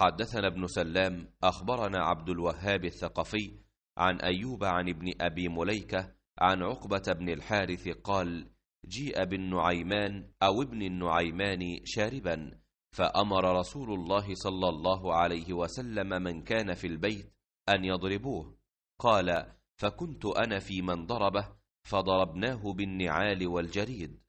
حدثنا ابن سلام أخبرنا عبد الوهاب الثقفي عن أيوب عن ابن أبي مليكة عن عقبة بن الحارث قال جيء بالنعيمان أو ابن النعيمان شاربا فأمر رسول الله صلى الله عليه وسلم من كان في البيت أن يضربوه قال فكنت أنا في من ضربه فضربناه بالنعال والجريد